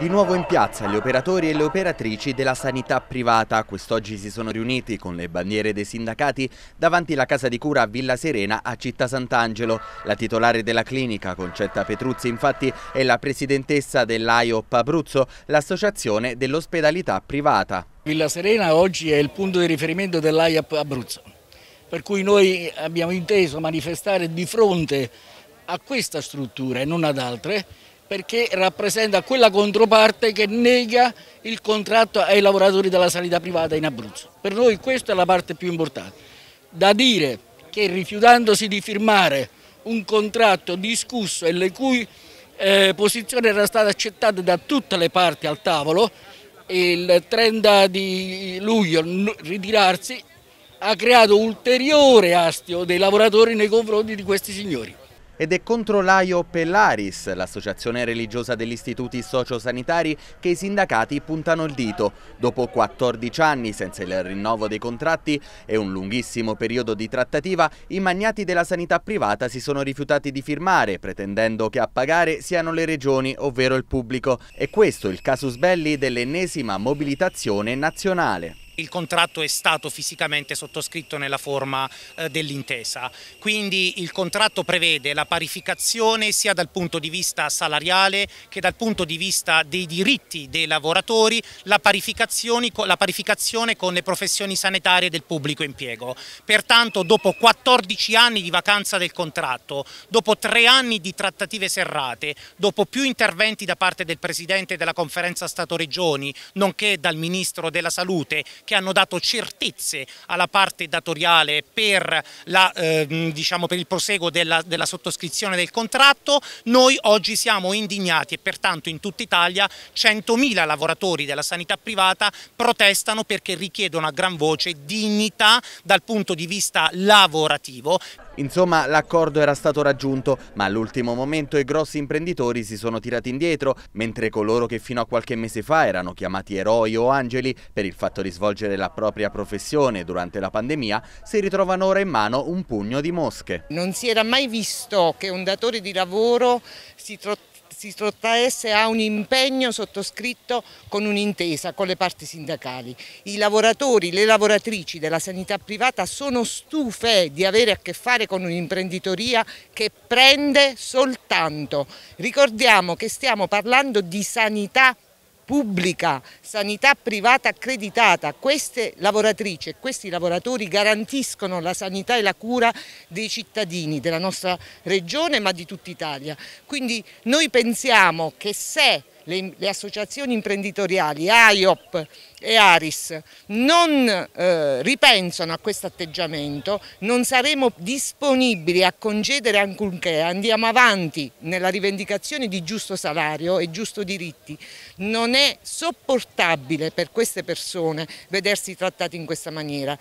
Di nuovo in piazza gli operatori e le operatrici della sanità privata. Quest'oggi si sono riuniti con le bandiere dei sindacati davanti alla casa di cura a Villa Serena a Città Sant'Angelo. La titolare della clinica, Concetta Petruzzi, infatti è la presidentessa dell'AIOP Abruzzo, l'associazione dell'ospedalità privata. Villa Serena oggi è il punto di riferimento dell'AIOP Abruzzo, per cui noi abbiamo inteso manifestare di fronte a questa struttura e non ad altre perché rappresenta quella controparte che nega il contratto ai lavoratori della sanità privata in Abruzzo. Per noi questa è la parte più importante. Da dire che rifiutandosi di firmare un contratto discusso e le cui eh, posizione era stata accettata da tutte le parti al tavolo, il 30 di luglio ritirarsi ha creato ulteriore astio dei lavoratori nei confronti di questi signori ed è contro l'AIO Pellaris, l'associazione religiosa degli istituti sociosanitari, che i sindacati puntano il dito. Dopo 14 anni senza il rinnovo dei contratti e un lunghissimo periodo di trattativa, i magnati della sanità privata si sono rifiutati di firmare, pretendendo che a pagare siano le regioni, ovvero il pubblico. E questo è il casus belli dell'ennesima mobilitazione nazionale il contratto è stato fisicamente sottoscritto nella forma eh, dell'intesa. Quindi il contratto prevede la parificazione sia dal punto di vista salariale che dal punto di vista dei diritti dei lavoratori, la la parificazione con le professioni sanitarie del pubblico impiego. Pertanto dopo 14 anni di vacanza del contratto, dopo 3 anni di trattative serrate, dopo più interventi da parte del Presidente della Conferenza Stato-Regioni, nonché dal Ministro della Salute, che hanno dato certezze alla parte datoriale per, la, eh, diciamo, per il proseguo della, della sottoscrizione del contratto, noi oggi siamo indignati e pertanto in tutta Italia 100.000 lavoratori della sanità privata protestano perché richiedono a gran voce dignità dal punto di vista lavorativo. Insomma, l'accordo era stato raggiunto, ma all'ultimo momento i grossi imprenditori si sono tirati indietro, mentre coloro che fino a qualche mese fa erano chiamati eroi o angeli per il fatto di svolgere la propria professione durante la pandemia, si ritrovano ora in mano un pugno di mosche. Non si era mai visto che un datore di lavoro si trottasse si sottraesse a un impegno sottoscritto con un'intesa con le parti sindacali. I lavoratori, le lavoratrici della sanità privata sono stufe di avere a che fare con un'imprenditoria che prende soltanto. Ricordiamo che stiamo parlando di sanità privata pubblica, sanità privata accreditata, queste lavoratrici e questi lavoratori garantiscono la sanità e la cura dei cittadini della nostra regione ma di tutta Italia. Quindi noi pensiamo che se le, le associazioni imprenditoriali, AIOP e Aris, non eh, ripensano a questo atteggiamento, non saremo disponibili a concedere alcunché, andiamo avanti nella rivendicazione di giusto salario e giusto diritti. Non è sopportabile per queste persone vedersi trattati in questa maniera.